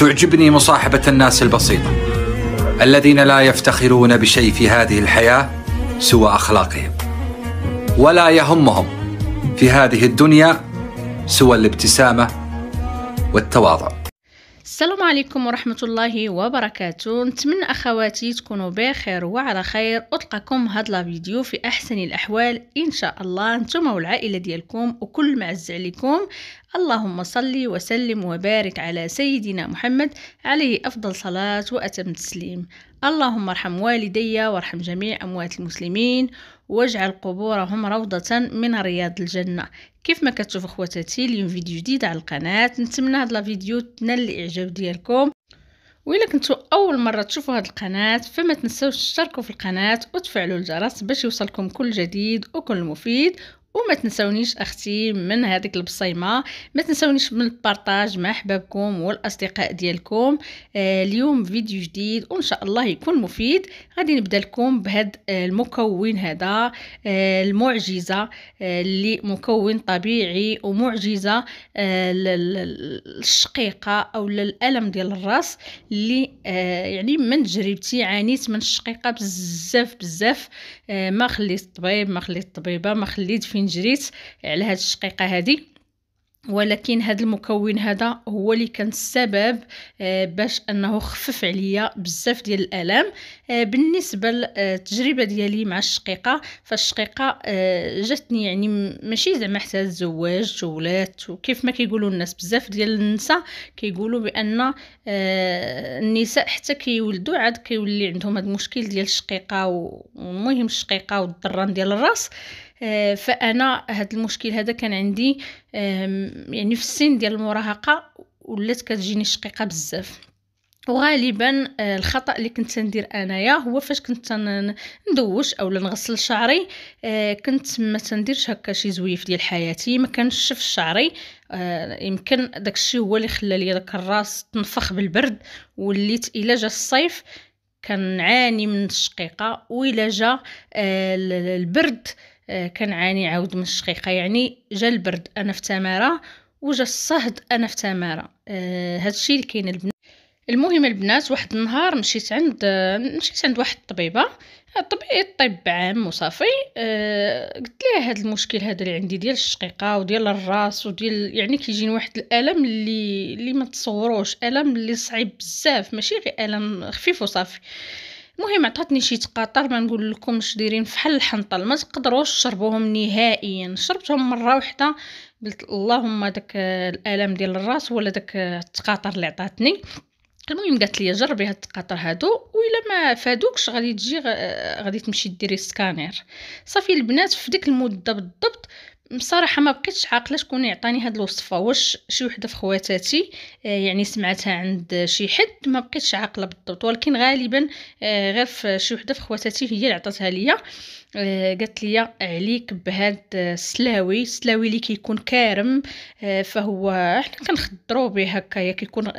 تعجبني مصاحبة الناس البسيطة الذين لا يفتخرون بشيء في هذه الحياة سوى أخلاقهم ولا يهمهم في هذه الدنيا سوى الابتسامة والتواضع السلام عليكم ورحمة الله وبركاته نتمنى أخواتي تكونوا بخير وعلى خير أطلقكم هاد الفيديو في أحسن الأحوال إن شاء الله نتوما والعائلة ديالكم وكل ما عز عليكم اللهم صل وسلم وبارك على سيدنا محمد عليه أفضل صلاة وأتم تسليم اللهم ارحم والدي وارحم جميع أموات المسلمين واجعل قبورهم روضة من رياض الجنة كيف ما كتشوف اخواتاتي اليوم فيديو جديد على القناة نتمنى هاد الفيديو تنال الاعجاب ديالكم وإلا كنتو أول مرة تشوفوا هاد القناة فما تنسوش تشتركوا في القناة وتفعلوا الجرس باش يوصلكم كل جديد وكل مفيد وما تنسونيش اختي من هذيك البصيمه ما تنسونيش من البارطاج مع احبابكم والاصدقاء ديالكم آه اليوم فيديو جديد وان شاء الله يكون مفيد غادي نبدا لكم بهذا آه، المكون هذا آه المعجزه آه مكون طبيعي ومعجزه آه، للشقيقه او للالم ديال الراس اللي آه، يعني من تجربتي عانيت من الشقيقه بزاف بزاف ما خليت طبيب ما خليت طبيبه ما خليت فين فين جريت على هاد الشقيقه هادي ولكن هذا المكون هذا هو اللي كان السبب آه، باش انه خفف عليا بزاف ديال الالام آه، بالنسبه للتجربه ديالي مع الشقيقه فالشقيقه آه، جاتني يعني ماشي زعما حتى الزواج ولات وكيف ما كيقولوا الناس بزاف ديال النساء كيقولوا بان النساء حتى كيولدوا عاد كيولي عندهم هذا المشكل ديال الشقيقه والمهم الشقيقه والضران ديال الراس آه، فانا هذا المشكل هذا كان عندي يعني في السن ديال المراهقه ولات كتجيني شقيقه بزاف وغالبا آه، الخطا اللي كنت ندير انايا هو فاش كنت ندوش اولا نغسل شعري آه، كنت ما تنديرش هكا شي زويف ديال حياتي ما كنشف شعري يمكن داكشي هو اللي خلى لي داك الراس تنفخ بالبرد وليت الا جا الصيف كنعاني من الشقيقه والا جا البرد آه، كنعاني عاود من الشقيقه يعني جا البرد انا في تماره وجا الصهد انا في تماره أه هادشي اللي كاين البنات المهم البنات واحد النهار مشيت عند مشيت عند واحد الطبيبه طبيب طب عام وصافي أه قلت ليه هذا المشكل هذا اللي عندي ديال الشقيقه وديال الراس وديال يعني كيجيني واحد الالم اللي اللي ما تصوروش الم اللي صعيب بزاف ماشي غير الم خفيف وصافي أه المهم عطاتني شي تقاطر ما نقول لكمش دايرين فحال الحنطل ما تقدروش تشربوهم نهائيا شربتهم مره واحده قلت اللهم داك الالم ديال الراس ولا داك التقاطر اللي عطاتني المهم قالت لي جربي هاد التقاطر هادو وإلا ما فادوكش غادي تجي غادي تمشي ديري سكانير صافي البنات في ديك المده بالضبط بصراحه ما بقيتش عاقله شكون يعطاني هاد الوصفه واش شي وحده في خواتاتي آه، يعني سمعتها عند شي حد ما بقيتش عاقله بالضبط ولكن غالبا آه، غير في شي وحده في خواتاتي هي اللي عطاتها ليا آه، قالت لي عليك بهاد السلاوي آه، السلاوي اللي كيكون كارم آه، فهو حنا كنخضروا به يا كيكون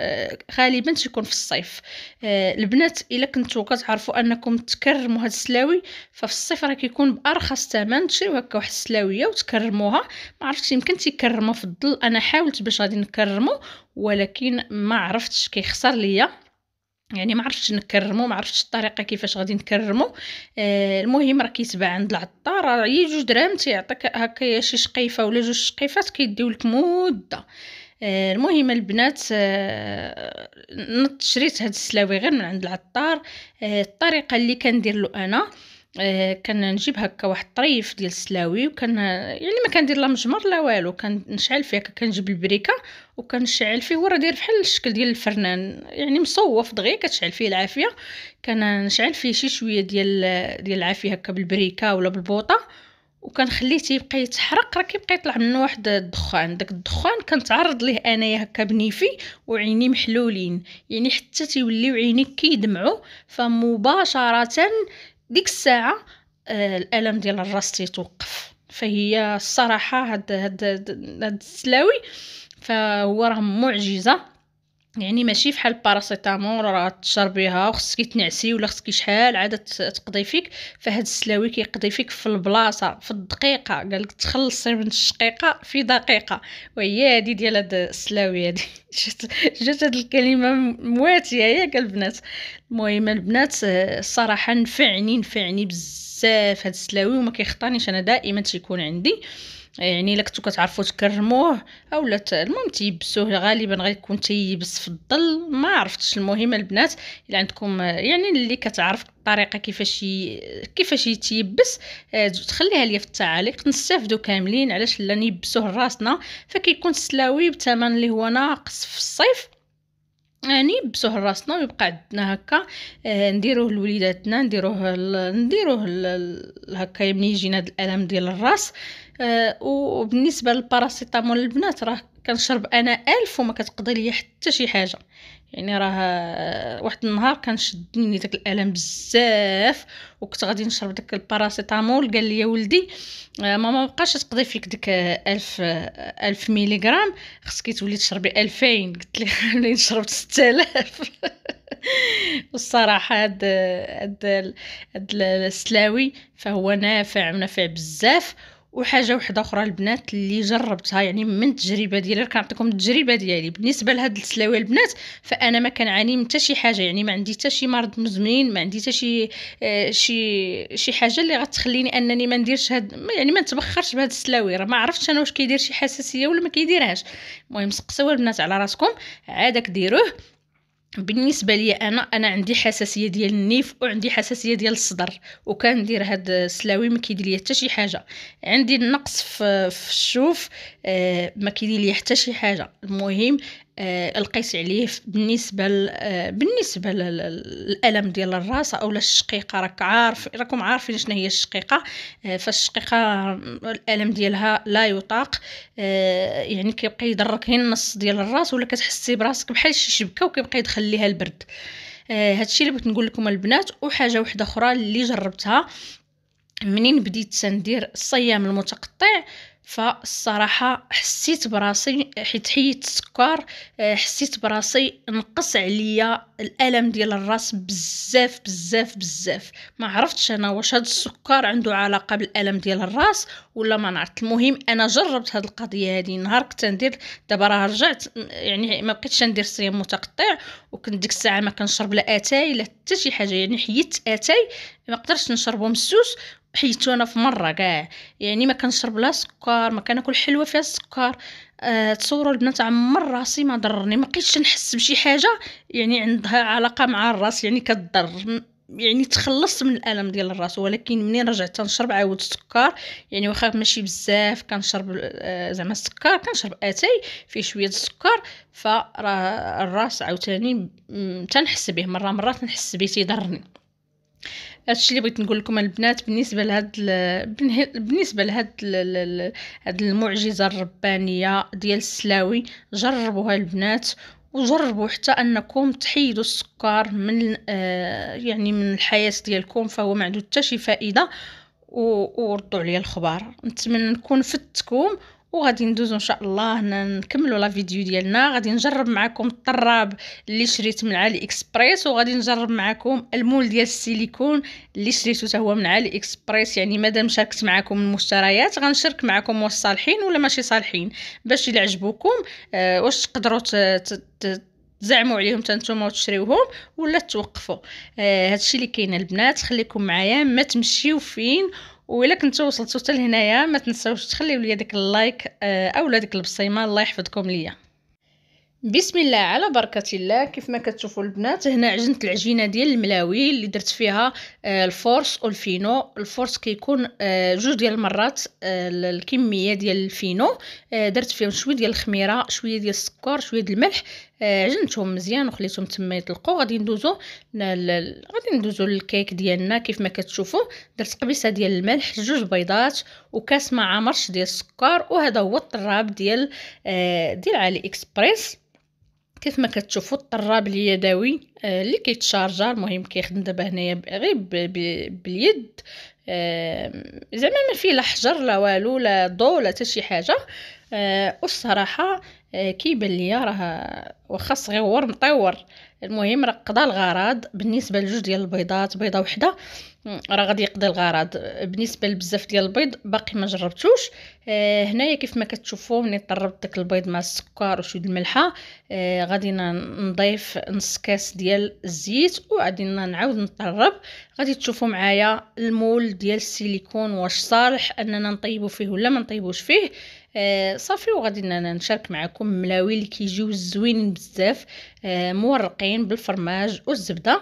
غالبا تيكون في الصيف البنات الا كنتو كتعرفوا انكم تكرموا هاد السلاوي ففي الصيف راه كيكون بارخص ثمن تشريو هكا واحد السلاويه وتكرموها ما عرفتش يمكن تيكرموا في الظل انا حاولت باش غادي نكرمو ولكن ما عرفتش كيخسر ليا يعني ما عرفتش نكرمو ما عرفتش الطريقه كيفاش غادي نكرمو آه المهم راه كيتباع عند العطار راه هي جوج درهم تيعطيك هكا شي شقيفه ولا جوج شقيفات كيديو لك مده آه، المهم البنات آه، نط شريت هاد السلاوي غير من عند العطار آه، الطريقه اللي كندير له انا آه، كنجيب هكا واحد طريف ديال السلاوي وكان يعني ما كندير لا مجمر لا والو كنشعل فيه هكا كنجيب البريكه وكنشعل فيه هو راه داير بحال الشكل ديال الفرنان يعني مصوف دغيا كتشعل فيه العافيه كنشعل فيه شي شويه ديال ديال العافيه هكا بالبريكه ولا بالبوطه وكنخليه تيبقى يتحرق راه كيبقى يطلع منه واحد الدخان داك الدخان كنتعرض ليه انايا هكا بنيفي وعيني محلولين يعني حتى تيوليو عينيك كيدمعوا فمباشره ديك الساعه آه، الالم ديال الراس تيتوقف فهي الصراحه هاد هاد هاد السلاوي فهو راه معجزه يعني ماشي فحال الباراسيتامول راه تشربيها وخصك تنعسي ولا خصك شحال عاد تقضي فيك فهاد السلاوي كيقضي فيك في البلاصه في الدقيقه قالك تخلصي من الشقيقه في دقيقه وهي هادي ديال هاد السلاوي هادي جات هاد الكلمه مواتيه ياك البنات المهم البنات الصراحه آه، نفعني نفعني بزاف هاد السلاوي وما كيخطانيش انا دائما تيكون عندي آه يعني الا كنتو كتعرفوا تكرموه اولا المهم تيبسوه غالبا غيكون تيبس في الظل ما عرفتش المهم البنات الا عندكم يعني اللي كتعرف الطريقه كيفاش كيفاش يتيبس آه، تخليها ليا في التعاليق نستافدو كاملين علاش لا نيبسوه لراسنا فكيكون السلاوي بثمن اللي هو ناقص في الصيف يعني آه، بسوه راسنا ويبقى عندنا هكا آه، نديروه لوليداتنا نديروه ال... نديروه ال... هكا ملي يجينا هاد الالم ديال الراس آه، وبالنسبه للباراسيتامول البنات راه كنشرب انا ألف وما كتقضي لي حتى شي حاجه يعني راه آه، واحد النهار كان شدني داك الالم بزاف وكنت غادي نشرب داك الباراسيتامول قال لي ولدي آه، ماما مابقاش تقضي فيك ديك 1000 1000 ملغرام خصك تولي تشربي 2000 قلت لي ملي شربت 6000 والصراحه هاد هاد هاد السلاوي فهو نافع ونافع بزاف وحاجه وحده اخرى البنات اللي جربتها يعني من التجربه ديالي كنعطيكم التجربه ديالي بالنسبه لهاد السلاوي البنات فانا ما كنعاني من حتى شي حاجه يعني ما عندي حتى شي مرض مزمن ما عندي حتى شي آه، شي شي حاجه اللي غتخليني انني ما نديرش هاد يعني ما نتبخرش بهاد السلاوي راه ما عرفتش انا واش كيدير شي حساسيه ولا ما كيديرهاش المهم سقسوا البنات على راسكم عادك ديروه بالنسبه لي انا انا عندي حساسيه ديال النيف وعندي حساسيه ديال الصدر وكندير هاد السلاوي ما كيدير ليا حتى شي حاجه عندي النقص في, الشوف آه، ما كيدير ليا حتى شي حاجه المهم آه، القيس عليه بالنسبه آه، بالنسبه للالم ديال الراس اولا الشقيقه راك عارف راكم عارفين شنو هي الشقيقه آه، فالشقيقه الالم ديالها لا يطاق يعني كيبقى يضرك غير النص ديال الراس ولا كتحسي براسك بحال شي شبكه وكيبقى يدخل ليها البرد هادشي اللي بغيت نقول لكم البنات وحاجه واحده اخرى اللي جربتها منين بديت ندير الصيام المتقطع فالصراحة حسيت براسي حيت حيت السكر آه، حسيت براسي نقص عليا الالم ديال الراس بزاف بزاف بزاف ما عرفتش انا واش هاد السكر عنده علاقه بالالم ديال الراس ولا ما نعرف المهم انا جربت هاد القضيه هادي نهار كنت ندير دابا راه رجعت يعني ما بقيتش ندير صيام متقطع وكنت ديك الساعه ما كنشرب لا اتاي لا حتى شي حاجه يعني حيت اتاي ما قدرتش نشربو مسوس حيت انا في مره كاع يعني ما كنشرب لا سكر ما كناكل حلوه فيها السكر أه تصوروا البنات عمر راسي ما ضرني ما بقيتش نحس بشي حاجه يعني عندها علاقه مع الراس يعني كضر يعني تخلصت من الالم ديال الراس ولكن منين رجعت تنشرب عاود السكر يعني واخا ماشي بزاف كنشرب آه، زعما السكر كنشرب اتاي فيه شويه السكر فراه الراس عاوتاني تنحس به مره مره تنحس به تيضرني هادشي اللي بغيت نقول لكم البنات بالنسبه لهاد بالنسبه لهاد هاد المعجزه الربانيه ديال السلاوي جربوها البنات وجربوا حتى انكم تحيدوا السكر من آه يعني من الحياه ديالكم فهو ما عنده حتى شي فائده وردوا عليا الخبر نتمنى نكون فدتكم وغادي ندوزو ان شاء الله نكملوا لا فيديو ديالنا غادي نجرب معكم الطراب اللي شريت من علي اكسبريس وغادي نجرب معكم المول ديال السيليكون اللي شريته حتى هو من علي اكسبريس يعني مادام شاركت معكم المشتريات غنشارك معكم واش صالحين ولا ماشي صالحين باش الا عجبوكم آه واش تقدروا تزعموا عليهم تنتوما وتشريوهم ولا توقفوا آه هادشي اللي كاين البنات خليكم معايا ما تمشيو فين وإلا كنتو وصلتو حتى لهنايا ما تنساوش تخليو ليا داك اللايك آه، اولا ديك البصيمه الله يحفظكم ليا بسم الله على بركة الله كيف ما كتشوفوا البنات هنا عجنت العجينة ديال الملاوي اللي درت فيها آه، الفورس والفينو الفورس كيكون آه، جوج ديال المرات الكمية ديال الفينو درت فيهم شوية ديال الخميرة شوية ديال السكر شوية ديال الملح آه، عجنتهم مزيان وخليتهم تما يطلقوا غادي ندوزو غادي ندوزو للكيك ديالنا كيف ما كتشوفوا درت قبيصه ديال الملح جوج بيضات وكاس ما عمرش ديال السكر وهذا هو الطراب ديال آه، ديال علي اكسبريس كيف ما كتشوفوا الطراب اليدوي آه، اللي كيتشارجا المهم كيخدم دابا هنايا غير باليد زعما ما فيه لا حجر لا والو لا ضو لا حتى شي حاجه آه، والصراحه آه، كيبان ليا راه واخا صغيور مطور المهم راه قضى الغرض بالنسبه لجوج ديال البيضات بيضه وحده راه غادي يقضي الغرض بالنسبه لبزاف ديال البيض باقي ما جربتوش آه هنايا كيف ما كتشوفوا ملي طربت داك البيض مع السكر وشويه الملحه آه غادي نضيف نص كاس ديال الزيت وغادي نعاود نطرب غادي تشوفوا معايا المول ديال السيليكون واش صالح اننا نطيبو فيه ولا ما نطيبوش فيه آه، صافي وغادي نشارك معكم ملاوي اللي كيجيو زوينين بزاف آه، مورقين بالفرماج والزبده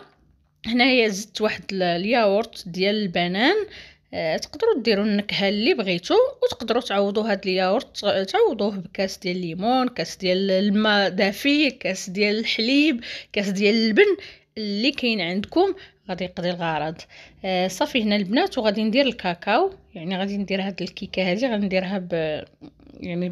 هنايا زدت واحد الياورت ديال البنان آه، تقدروا ديروا النكهه اللي بغيتو وتقدروا تعوضوا هاد الياورت تعوضوه بكاس ديال الليمون كاس ديال الماء دافي كاس ديال الحليب كاس ديال اللبن اللي كاين عندكم غادي يقضي الغرض صافي هنا البنات وغادي ندير الكاكاو يعني غادي ندير هاد الكيكه هادي غنديرها ب يعني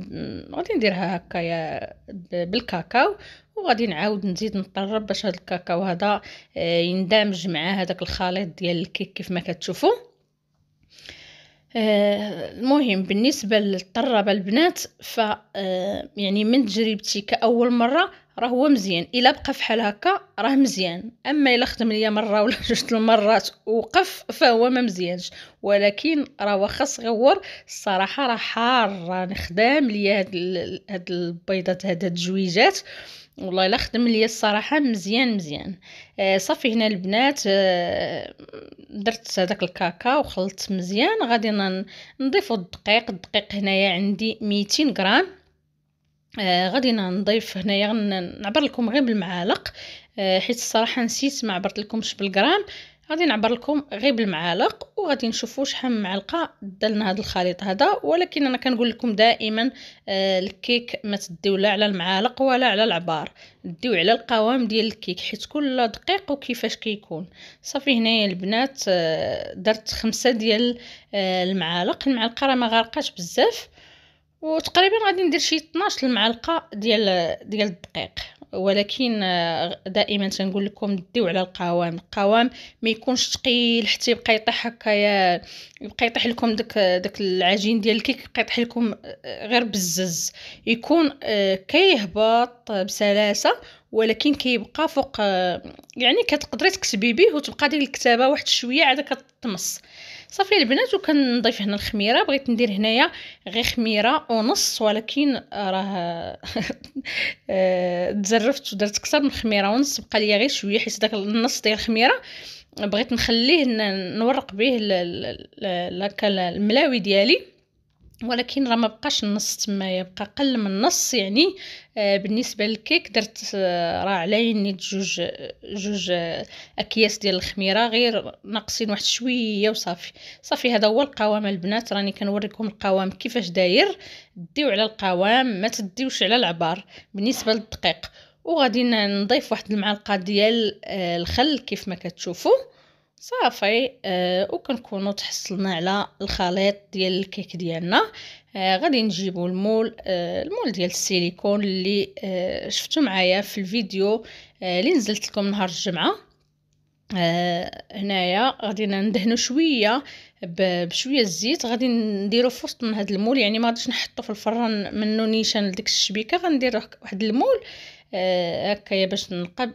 غادي نديرها هكايا بالكاكاو وغادي نعاود نزيد نطرب باش هذا الكاكاو هذا آه، يندمج مع هذاك الخليط ديال الكيك كيف ما كتشوفوا آه، المهم بالنسبه للطرابه البنات ف آه، يعني من تجربتي كاول مره راه هو مزيان الا بقى فحال هكا راه مزيان اما الا خدم ليا مره ولا جوج المرات وقف فهو ما مزيانش ولكن راه واخا صغور الصراحه راه حار راني خدام ليا هاد هاد البيضات هاد التجويجات والله الا خدم ليا الصراحه مزيان مزيان آه صافي هنا البنات آه درت هذاك الكاكا وخلطت مزيان غادي نضيفوا الدقيق الدقيق هنايا عندي 200 غرام آه غادي نضيف هنايا نعبر لكم غير بالمعالق آه حيت الصراحه نسيت ما عبرت لكمش بالغرام غادي نعبر لكم غير بالمعالق وغادي نشوفوا شحال من معلقه دلنا هذا الخليط هذا ولكن انا كنقول لكم دائما آه الكيك ما تديو لا على المعالق ولا على العبار ديو على القوام ديال الكيك حيت كل دقيق وكيفاش كيكون صافي هنايا البنات آه درت خمسة ديال آه المعالق المعلقه راه ما غارقاش بزاف وتقريبا غادي ندير شي 12 المعلقه ديال ديال الدقيق ولكن آه، دائما تنقول لكم ديو على القوام القوام ما يكونش ثقيل حتى يبقى يطيح هكايا يبقى يطيح لكم داك داك العجين ديال الكيك يبقى يطيح لكم آه، غير بزز يكون آه، كيهبط بسلاسه ولكن كيبقى فوق يعني كتقدري تكتبي به وتبقى ديك الكتابه واحد شويه عاد كتطمس صافي البنات وكنضيف هنا الخميره بغيت ندير هنايا غير خميره ونص ولكن راه آه، تزرفت ودرت اكثر من خميره ونص بقى ليا غير شويه حيت داك النص ديال الخميره بغيت نخليه نورق به الملاوي ديالي ولكن راه ما بقاش النص تمايا بقى قل من النص يعني آه، بالنسبه للكيك درت آه، راه على نيت جوج جوج آه، اكياس ديال الخميره غير ناقصين واحد شويه وصافي صافي هذا هو القوام البنات راني كنوريكم القوام كيفاش داير ديو على القوام ما تديوش على العبار بالنسبه للدقيق وغادي نضيف واحد المعلقه ديال الخل كيف ما كتشوفوا صافي آه وكنكونوا تحصلنا على الخليط ديال الكيك ديالنا آه غادي نجيبوا المول آه المول ديال السيليكون اللي آه شفتو معايا في الفيديو آه اللي نزلت لكم نهار الجمعه آه هنايا غادي ندهنو شويه بشويه الزيت غادي نديرو في وسط من هذا المول يعني ما غاديش نحطو في الفران منو نيشان لديك الشبيكه غندير واحد المول آه آه، هكايا باش نلقى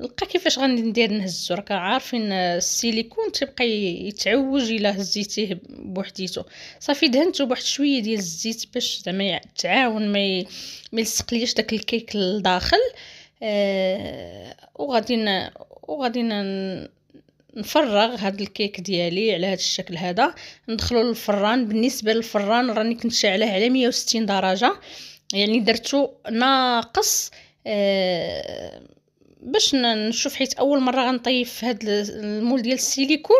نلقى كيفاش غادي ندير نهزو راك عارفين السيليكون تيبقى يتعوج الا هزيتيه بوحديتو صافي دهنتو بواحد شويه ديال الزيت باش زعما تعاون ما يلصق ليش داك الكيك لداخل أه وغادي وغادي نفرغ هاد الكيك ديالي على هاد الشكل هذا ندخلو للفران بالنسبه للفران راني كنت شاعله على 160 درجه يعني درتو ناقص آه، باش نشوف حيت اول مره غنطيب في هذا المول ديال السيليكون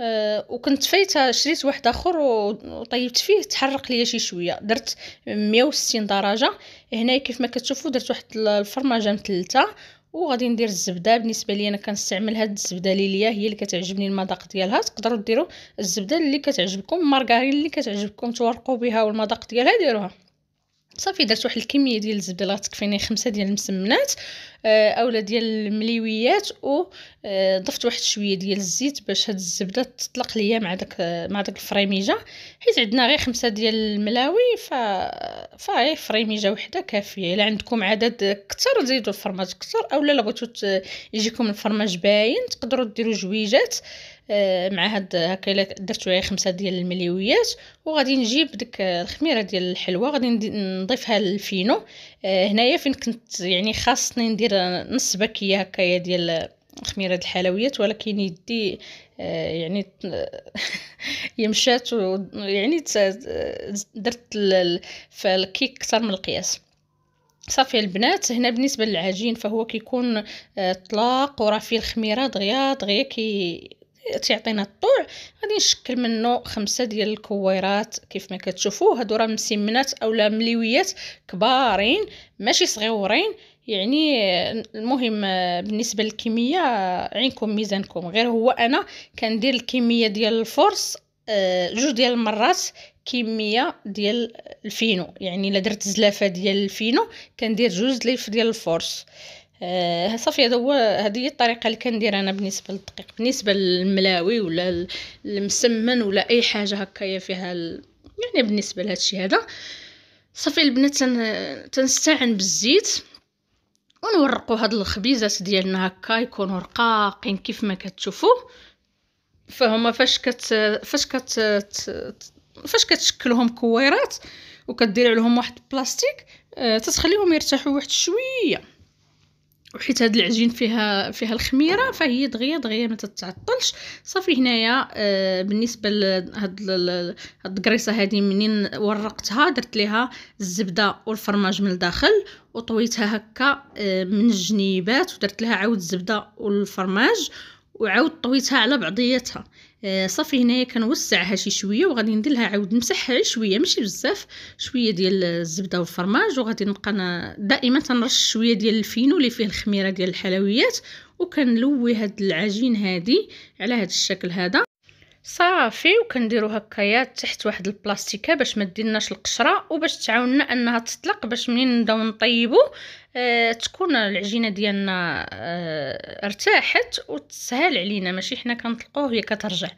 أه وكنت فايته شريت واحد اخر وطيبت فيه تحرق ليا شي شويه درت 160 درجه هنا كيف ما كتشوفوا درت واحد الفرماجه مثلثه وغادي ندير الزبده بالنسبه لي انا كنستعمل هاد الزبده ليليا ليا هي اللي كتعجبني المذاق ديالها تقدروا ديروا الزبده اللي كتعجبكم المارغرين اللي كتعجبكم تورقوا بها والمذاق ديالها ديروها صافي درت واحد الكميه ديال الزبده اللي غتكفيني يعني خمسه ديال المسمنات آه، اولا ديال المليويات وضفت آه، ضفت واحد شويه ديال الزيت باش هاد الزبده تطلق ليا مع داك مع داك الفريميجه حيت عندنا غير خمسه ديال الملاوي ف فاي فريميجه وحده كافيه الا عندكم عدد كثر زيدوا الفرماج كثر اولا الا بغيتو يجيكم الفرماج باين تقدروا ديروا جويجات آه، مع هاد هكا درت شويه خمسة ديال المليويات وغادي نجيب ديك الخميره ديال الحلوه غادي نضيفها للفينو آه، هنايا فين كنت يعني خاصني ندير نص باكيه هكايا ديال خميره الحلويات ولكن يدي آه، يعني يمشات يعني درت في الكيك اكثر من القياس صافي البنات هنا بالنسبه للعجين فهو كيكون طلاق وراه فيه الخميره دغيا دغيا كي تيعطينا الطوع غادي نشكل منه خمسة ديال الكويرات كيف ما كتشوفوا هادو راه مسمنات اولا مليويات كبارين ماشي صغيورين يعني المهم بالنسبه للكميه عينكم ميزانكم غير هو انا كندير الكميه ديال الفرص آه، جوج ديال المرات كميه ديال الفينو يعني الا درت زلافه ديال الفينو كندير جوج ديال الفرص آه صافي هذا هو هذه الطريقه اللي كندير انا بالنسبه للدقيق بالنسبه للملاوي ولا المسمن ولا اي حاجه هكايا فيها ال... يعني بالنسبه لهذا الشيء هذا صافي البنات تن... تنستعن بالزيت ونورقوا هاد الخبيزات ديالنا هكا يكونوا رقاقين كيف ما كتشوفوا فهما فاش كت فاش كت فاش كتشكلهم كويرات وكدير عليهم واحد البلاستيك آه، تتخليهم يرتاحوا واحد شويه وحيت هاد العجين فيها فيها الخميره فهي دغيا دغيا ما تتعطلش صافي هنايا آه بالنسبه لهاد هاد الكريسه هادي منين ورقتها درت ليها الزبده والفرماج من الداخل وطويتها هكا آه من الجنيبات ودرت لها عاود الزبده والفرماج وعاود طويتها على بعضياتها آه، صافي هنايا كنوسعها شي شويه وغادي ندير لها عاود نمسحها شويه ماشي بزاف شويه ديال الزبده والفرماج وغادي نبقى انا دائما تنرش شويه ديال الفينو اللي فيه الخميره ديال الحلويات وكنلوي هاد العجين هادي على هاد الشكل هذا صافي وكنديرو هكايا تحت واحد البلاستيكه باش ما ديرناش القشره وباش تعاوننا انها تطلق باش منين نبداو نطيبو آه، تكون العجينه ديالنا آه، ارتاحت وتسهل علينا ماشي حنا كنطلقوه هي كترجع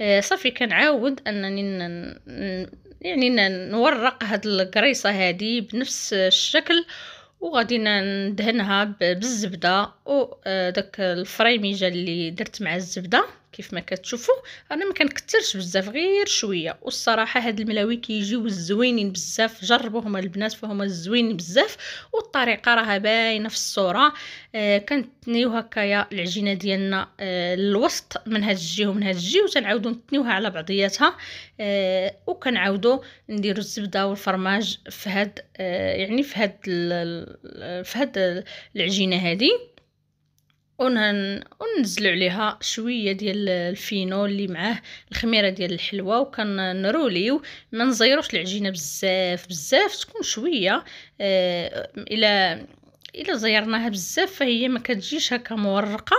آه، صافي كنعاود انني يعني نورق هاد الكريصه هادي بنفس الشكل وغادي ندهنها بالزبده وداك الفريميجه اللي درت مع الزبده كيف ما كتشوفوا انا ما كنكثرش بزاف غير شويه والصراحه هاد الملاوي كيجيو زوينين بزاف جربوهم البنات فهما زوينين بزاف والطريقه راها باينه في الصوره آه كنتنيو هكايا العجينه ديالنا آه الوسط من هاد الجهه ومن هاد الجهه وتنعاودو نتنيوها على بعضياتها آه وكنعاودو نديرو الزبده والفرماج في هاد آه يعني في هاد في هاد العجينه هذه ونهن... عليها شويه ديال الفينو اللي معاه الخميره ديال الحلوى وكنروليو ما نزيروش العجينه بزاف بزاف تكون شويه الى آه، الى الا زيرناها بزاف فهي ما كتجيش هكا مورقه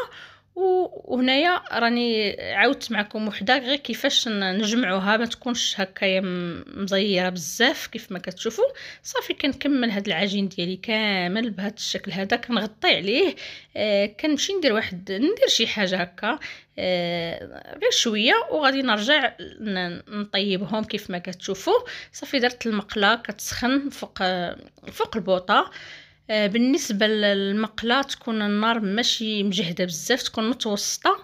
وهنايا راني عاودت معكم وحده غير كيفاش نجمعوها ما تكونش هكايا مزيره بزاف كيف ما كتشوفوا صافي كنكمل هاد العجين ديالي كامل بهذا الشكل هذا كنغطي عليه آه، كنمشي ندير واحد ندير شي حاجه هكا آه، غير شويه وغادي نرجع نطيبهم كيف ما كتشوفوا صافي درت المقله كتسخن فوق فوق البوطه آه، بالنسبه للمقله تكون النار ماشي مجهده بزاف تكون متوسطه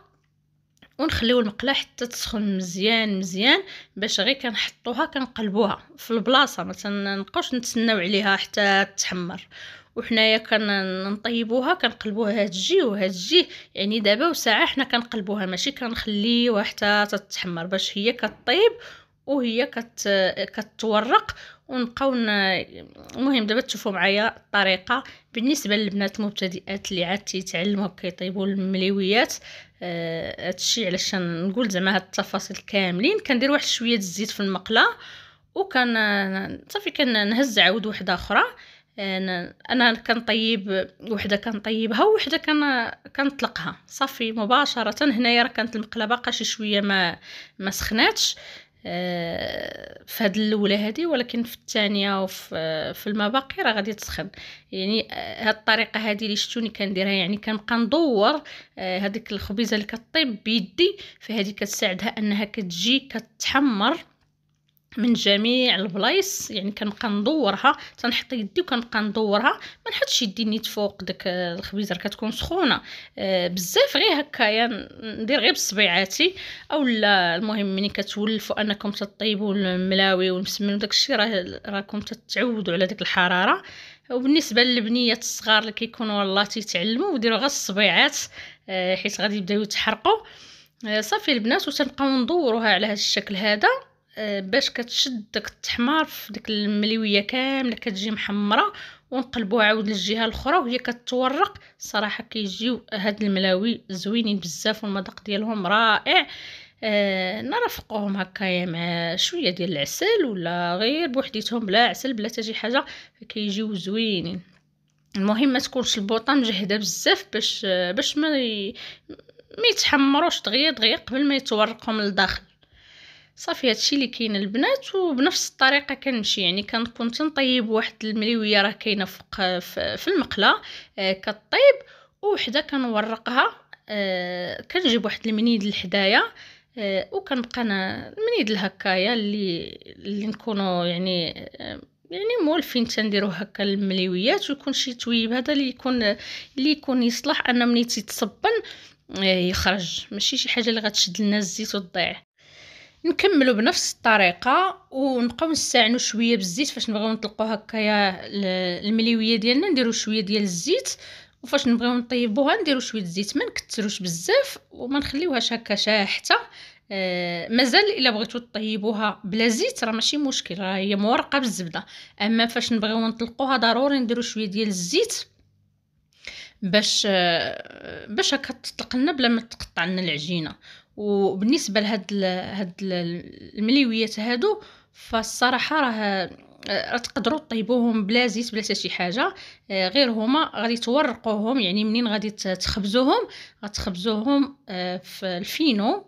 ونخليو المقله حتى تسخن مزيان مزيان باش غير كنحطوها كنقلبوها في البلاصه ما تنبقاوش نتسناو عليها حتى تحمر وحنايا كنطيبوها كنقلبوها تجي وهاتجي يعني دابا وساعه حنا كنقلبوها ماشي كنخليوها حتى تتحمر باش هي كطيب وهي كت كتورق ونبقاو المهم دابا تشوفوا معايا الطريقه بالنسبه للبنات المبتدئات اللي عاد تيتعلموا كيطيبوا المليويات آه، هادشي آه علاش نقول زعما هاد التفاصيل كاملين كندير واحد شويه الزيت في المقله وكان صافي كنهز عاود وحده اخرى انا آه، انا كنطيب وحده كنطيبها وحده كان كنطلقها صافي مباشره هنايا راه كانت المقله باقا شي شويه ما ما سخناتش آه، في هاد الاولى هذه ولكن في الثانيه وفي آه، في المباقي راه غادي تسخن يعني آه، هاد الطريقه هذه اللي شفتوني كنديرها يعني كنبقى ندور هذيك الخبيزه اللي كطيب بيدي فهذه كتساعدها انها كتجي كتحمر من جميع البلايص يعني كنبقى ندورها تنحط يدي وكنبقى ندورها ما نحطش يدي نيت فوق داك آه، الخبيزه كتكون سخونه أه بزاف غير هكايا يعني ندير غير بصبيعاتي اولا المهم ملي كتولفوا انكم تطيبوا الملاوي والمسمن وداكشي راه راكم تتعودوا على ديك الحراره وبالنسبه للبنيات الصغار اللي كيكونوا والله تيتعلموا وديروا غير الصبيعات أه حيت غادي يبداو يتحرقوا أه صافي البنات وتنبقاو ندوروها على هذا الشكل هذا آه، باش كتشد داك التحمار في ديك المليويه كامله كتجي محمره ونقلبوا عاود للجهه الاخرى وهي كتورق صراحه كيجيو هاد الملاوي زوينين بزاف والمذاق ديالهم رائع آه نرافقوهم هكايا مع شويه ديال العسل ولا غير بوحديتهم بلا عسل بلا حتى شي حاجه كيجيو زوينين المهم ما تكونش البوطه مجهده بزاف باش باش ما ي... ما يتحمروش دغيا دغيا قبل ما يتورقهم لداخل صافي هادشي اللي كاين البنات وبنفس الطريقه كنمشي يعني كنكون تنطيب واحد المليويه راه كاينه فوق في المقله آه، كطيب وحده كنورقها آه، كنجيب واحد المنيد لحدايا آه، وكنبقى انا المنيد الهكايا اللي اللي نكونوا يعني يعني مولفين تنديرو هكا المليويات ويكون شي تويب هذا اللي يكون اللي يكون يصلح ان ملي تيتصبن يخرج ماشي شي حاجه اللي غتشد لنا الزيت وتضيع نكملوا بنفس الطريقه ونبقاو نستعنوا شويه بالزيت فاش نبغيو نطلقوا هكايا المليويه ديالنا نديروا شويه ديال الزيت وفاش نبغيو نطيبوها نديروا شويه الزيت ما نكثروش بزاف وما نخليوهاش هكا شاحته آه مازال الا بغيتو طيبوها بلا زيت راه ماشي مشكل راه هي مورقه بالزبده اما فاش نبغيو نطلقوها ضروري نديروا شويه ديال الزيت باش آه، باش هكا تطلق لنا بلا ما تقطع لنا العجينه وبالنسبه لهاد هاد المليويات هادو فالصراحه راه آه، تقدروا طيبوهم بلا زيت بلا شي حاجه آه، غير هما غادي تورقوهم يعني منين غادي تخبزوهم غتخبزوهم آه، في الفينو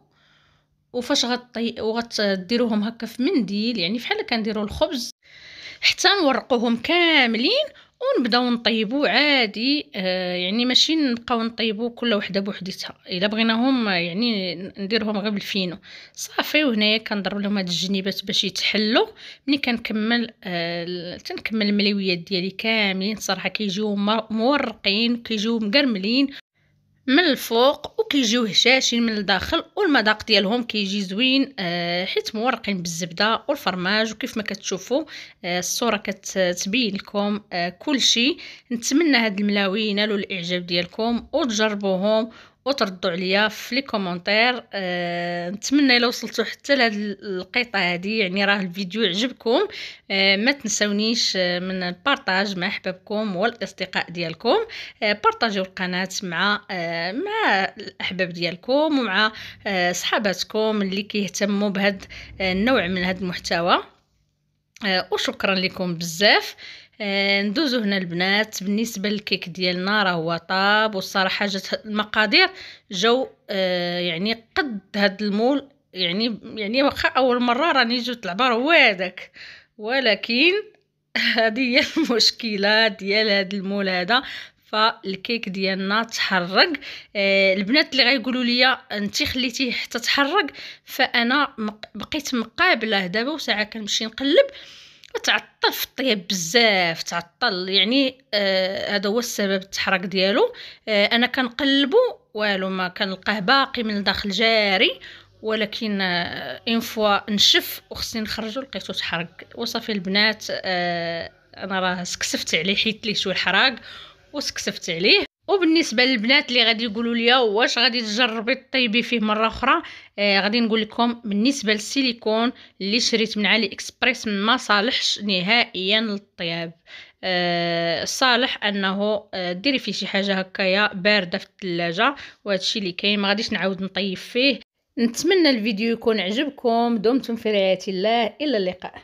وفاش غطي وغديروهم هكا في منديل يعني فحال كنديروا الخبز حتى نورقوهم كاملين ونبداو نطيبو عادي آه يعني ماشي نبقاو نطيبو كل وحده بوحديتها الا بغيناهم آه، يعني نديرهم غير بالفينو صافي وهنايا كنضرب لهم هاد الجنيبات باش يتحلو ملي كنكمل آه تنكمل المليويات ديالي كاملين صراحه كيجيو مورقين كيجيو مقرملين من الفوق وكيجيو هشاشين من الداخل والمذاق ديالهم كيجي زوين آه حيت مورقين بالزبده والفرماج وكيف ما كتشوفوا آه الصوره كتبين لكم آه كلشي نتمنى هاد الملاوي ينالوا الاعجاب ديالكم وتجربوهم وتردوا عليا في لي كومونتير أه نتمنى الى وصلتوا حتى لهاد القطعه هادي يعني راه الفيديو عجبكم أه ما تنسونيش آه، من البارطاج مع احبابكم والاصدقاء ديالكم أه بارطاجيو القناه مع أه مع الاحباب ديالكم ومع أه صحاباتكم اللي كيهتموا بهاد آه، النوع من هاد المحتوى أه وشكرا لكم بزاف آه، ندوزو هنا البنات بالنسبه للكيك ديالنا راه هو طاب والصراحه جات المقادير جاو آه، يعني قد هاد المول يعني يعني واخا اول مره راني جبت العبار هو هذاك ولكن هذه هي المشكله ديال هاد المول هذا فالكيك ديالنا تحرق آه البنات اللي غايقولوا لي انت خليتيه حتى تحرق فانا بقيت مقابله دابا وساعه كنمشي نقلب تعطل في الطياب بزاف تعطل يعني آه هذا هو السبب التحرك ديالو آه انا كنقلبو والو ما كنلقاه باقي من الداخل جاري ولكن آه فوا نشف وخصني نخرجو لقيتو تحرق وصافي البنات آه انا راه سكسفت عليه حيت ليه شويه الحراق وسكسفت عليه وبالنسبه للبنات اللي غادي يقولوا لي واش غادي تجربي طيبي فيه مره اخرى آه غادي نقول لكم بالنسبه للسيليكون اللي شريت من علي اكسبريس ما صالحش نهائيا للطياب آه صالح انه آه ديري فيه شي حاجه هكايا بارده في الثلاجه الشيء اللي كاين ما غاديش نعاود نطيب فيه نتمنى الفيديو يكون عجبكم دمتم في رعايه الله الى اللقاء